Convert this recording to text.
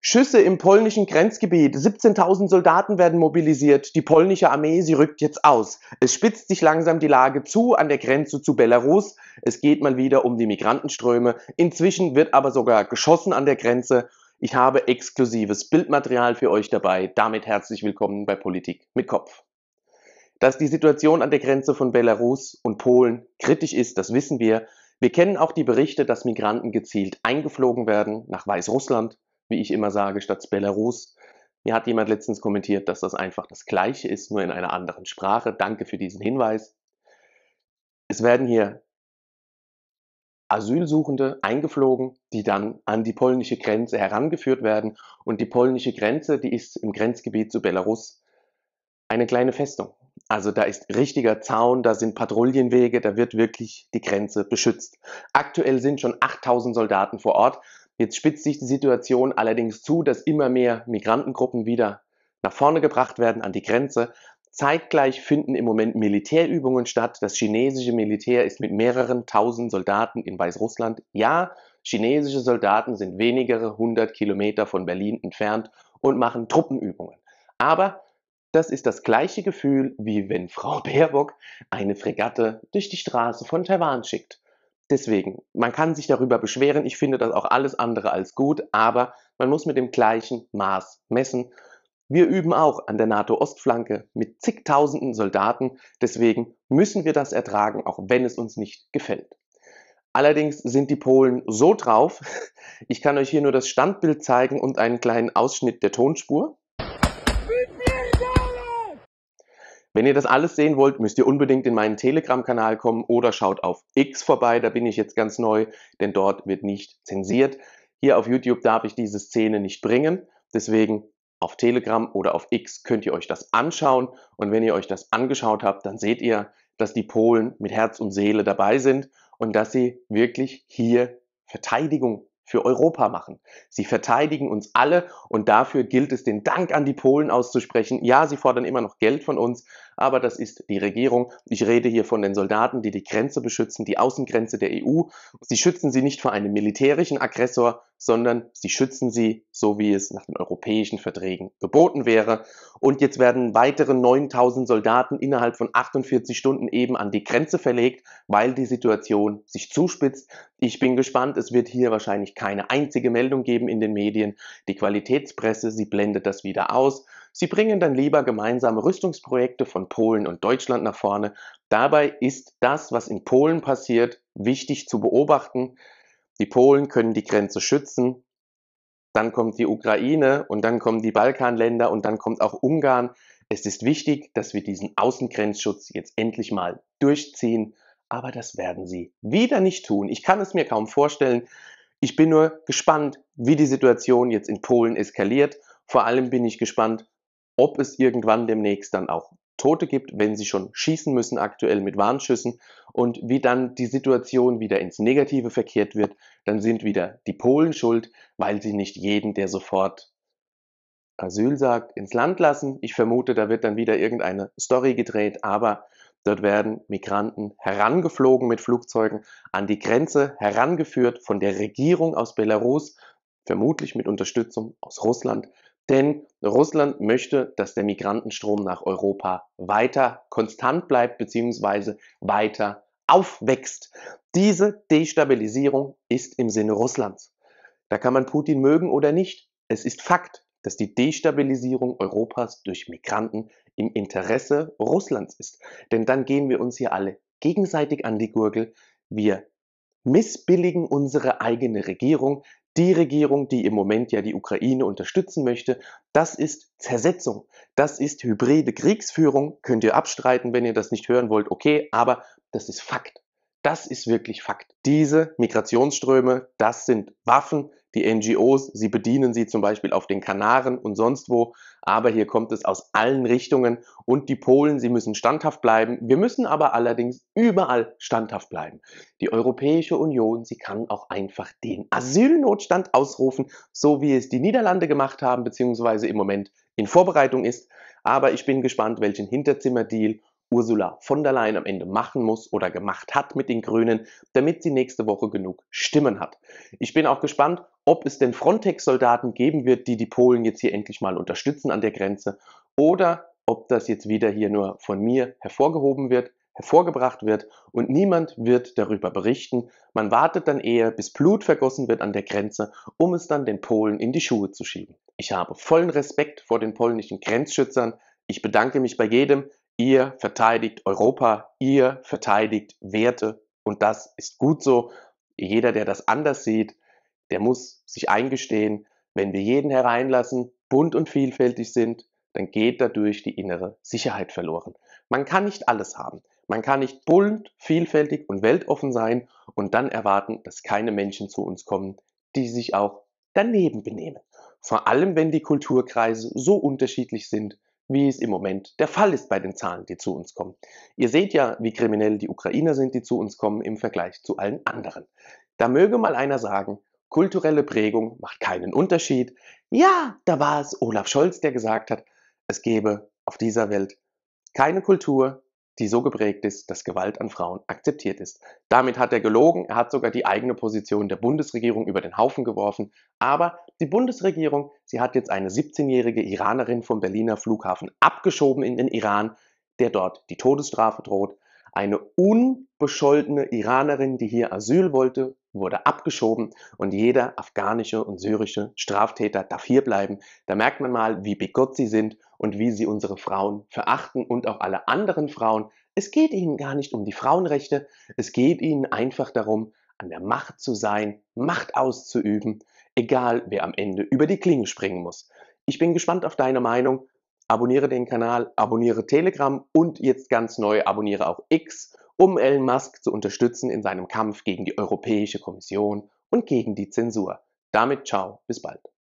Schüsse im polnischen Grenzgebiet. 17.000 Soldaten werden mobilisiert. Die polnische Armee, sie rückt jetzt aus. Es spitzt sich langsam die Lage zu an der Grenze zu Belarus. Es geht mal wieder um die Migrantenströme. Inzwischen wird aber sogar geschossen an der Grenze. Ich habe exklusives Bildmaterial für euch dabei. Damit herzlich willkommen bei Politik mit Kopf. Dass die Situation an der Grenze von Belarus und Polen kritisch ist, das wissen wir. Wir kennen auch die Berichte, dass Migranten gezielt eingeflogen werden nach Weißrussland, wie ich immer sage, statt Belarus. Mir hat jemand letztens kommentiert, dass das einfach das Gleiche ist, nur in einer anderen Sprache. Danke für diesen Hinweis. Es werden hier Asylsuchende eingeflogen, die dann an die polnische Grenze herangeführt werden. Und die polnische Grenze, die ist im Grenzgebiet zu Belarus eine kleine Festung. Also da ist richtiger Zaun, da sind Patrouillenwege, da wird wirklich die Grenze beschützt. Aktuell sind schon 8000 Soldaten vor Ort. Jetzt spitzt sich die Situation allerdings zu, dass immer mehr Migrantengruppen wieder nach vorne gebracht werden an die Grenze. Zeitgleich finden im Moment Militärübungen statt. Das chinesische Militär ist mit mehreren tausend Soldaten in Weißrussland. Ja, chinesische Soldaten sind wenige hundert Kilometer von Berlin entfernt und machen Truppenübungen. Aber das ist das gleiche Gefühl, wie wenn Frau Baerbock eine Fregatte durch die Straße von Taiwan schickt. Deswegen, man kann sich darüber beschweren, ich finde das auch alles andere als gut, aber man muss mit dem gleichen Maß messen. Wir üben auch an der NATO-Ostflanke mit zigtausenden Soldaten, deswegen müssen wir das ertragen, auch wenn es uns nicht gefällt. Allerdings sind die Polen so drauf, ich kann euch hier nur das Standbild zeigen und einen kleinen Ausschnitt der Tonspur. Wenn ihr das alles sehen wollt, müsst ihr unbedingt in meinen Telegram-Kanal kommen oder schaut auf X vorbei, da bin ich jetzt ganz neu, denn dort wird nicht zensiert. Hier auf YouTube darf ich diese Szene nicht bringen, deswegen auf Telegram oder auf X könnt ihr euch das anschauen und wenn ihr euch das angeschaut habt, dann seht ihr, dass die Polen mit Herz und Seele dabei sind und dass sie wirklich hier Verteidigung für Europa machen. Sie verteidigen uns alle und dafür gilt es, den Dank an die Polen auszusprechen. Ja, sie fordern immer noch Geld von uns, aber das ist die Regierung. Ich rede hier von den Soldaten, die die Grenze beschützen, die Außengrenze der EU. Sie schützen sie nicht vor einem militärischen Aggressor, sondern sie schützen sie, so wie es nach den europäischen Verträgen geboten wäre. Und jetzt werden weitere 9000 Soldaten innerhalb von 48 Stunden eben an die Grenze verlegt, weil die Situation sich zuspitzt. Ich bin gespannt, es wird hier wahrscheinlich keine einzige Meldung geben in den Medien. Die Qualitätspresse, sie blendet das wieder aus. Sie bringen dann lieber gemeinsame Rüstungsprojekte von Polen und Deutschland nach vorne. Dabei ist das, was in Polen passiert, wichtig zu beobachten. Die Polen können die Grenze schützen. Dann kommt die Ukraine und dann kommen die Balkanländer und dann kommt auch Ungarn. Es ist wichtig, dass wir diesen Außengrenzschutz jetzt endlich mal durchziehen. Aber das werden sie wieder nicht tun. Ich kann es mir kaum vorstellen. Ich bin nur gespannt, wie die Situation jetzt in Polen eskaliert. Vor allem bin ich gespannt, ob es irgendwann demnächst dann auch Tote gibt, wenn sie schon schießen müssen, aktuell mit Warnschüssen. Und wie dann die Situation wieder ins Negative verkehrt wird, dann sind wieder die Polen schuld, weil sie nicht jeden, der sofort Asyl sagt, ins Land lassen. Ich vermute, da wird dann wieder irgendeine Story gedreht, aber dort werden Migranten herangeflogen mit Flugzeugen, an die Grenze herangeführt von der Regierung aus Belarus, vermutlich mit Unterstützung aus Russland, denn Russland möchte, dass der Migrantenstrom nach Europa weiter konstant bleibt bzw. weiter aufwächst. Diese Destabilisierung ist im Sinne Russlands. Da kann man Putin mögen oder nicht. Es ist Fakt, dass die Destabilisierung Europas durch Migranten im Interesse Russlands ist. Denn dann gehen wir uns hier alle gegenseitig an die Gurgel. Wir missbilligen unsere eigene Regierung, die Regierung, die im Moment ja die Ukraine unterstützen möchte, das ist Zersetzung. Das ist hybride Kriegsführung. Könnt ihr abstreiten, wenn ihr das nicht hören wollt, okay, aber das ist Fakt. Das ist wirklich Fakt. Diese Migrationsströme, das sind Waffen, die NGOs, sie bedienen sie zum Beispiel auf den Kanaren und sonst wo, aber hier kommt es aus allen Richtungen und die Polen, sie müssen standhaft bleiben. Wir müssen aber allerdings überall standhaft bleiben. Die Europäische Union, sie kann auch einfach den Asylnotstand ausrufen, so wie es die Niederlande gemacht haben, beziehungsweise im Moment in Vorbereitung ist. Aber ich bin gespannt, welchen Hinterzimmerdeal Ursula von der Leyen am Ende machen muss oder gemacht hat mit den Grünen, damit sie nächste Woche genug Stimmen hat. Ich bin auch gespannt, ob es denn Frontex-Soldaten geben wird, die die Polen jetzt hier endlich mal unterstützen an der Grenze oder ob das jetzt wieder hier nur von mir hervorgehoben wird hervorgebracht wird und niemand wird darüber berichten. Man wartet dann eher, bis Blut vergossen wird an der Grenze, um es dann den Polen in die Schuhe zu schieben. Ich habe vollen Respekt vor den polnischen Grenzschützern. Ich bedanke mich bei jedem, Ihr verteidigt Europa, ihr verteidigt Werte und das ist gut so. Jeder, der das anders sieht, der muss sich eingestehen, wenn wir jeden hereinlassen, bunt und vielfältig sind, dann geht dadurch die innere Sicherheit verloren. Man kann nicht alles haben. Man kann nicht bunt, vielfältig und weltoffen sein und dann erwarten, dass keine Menschen zu uns kommen, die sich auch daneben benehmen. Vor allem, wenn die Kulturkreise so unterschiedlich sind wie es im Moment der Fall ist bei den Zahlen, die zu uns kommen. Ihr seht ja, wie kriminell die Ukrainer sind, die zu uns kommen im Vergleich zu allen anderen. Da möge mal einer sagen, kulturelle Prägung macht keinen Unterschied. Ja, da war es Olaf Scholz, der gesagt hat, es gebe auf dieser Welt keine Kultur, die so geprägt ist, dass Gewalt an Frauen akzeptiert ist. Damit hat er gelogen, er hat sogar die eigene Position der Bundesregierung über den Haufen geworfen, aber die Bundesregierung, sie hat jetzt eine 17-jährige Iranerin vom Berliner Flughafen abgeschoben in den Iran, der dort die Todesstrafe droht. Eine unbescholtene Iranerin, die hier Asyl wollte, wurde abgeschoben und jeder afghanische und syrische Straftäter darf hier bleiben. Da merkt man mal, wie bigot sie sind und wie sie unsere Frauen verachten und auch alle anderen Frauen. Es geht ihnen gar nicht um die Frauenrechte, es geht ihnen einfach darum, an der Macht zu sein, Macht auszuüben egal wer am Ende über die Klinge springen muss. Ich bin gespannt auf deine Meinung. Abonniere den Kanal, abonniere Telegram und jetzt ganz neu abonniere auch X, um Elon Musk zu unterstützen in seinem Kampf gegen die Europäische Kommission und gegen die Zensur. Damit ciao, bis bald.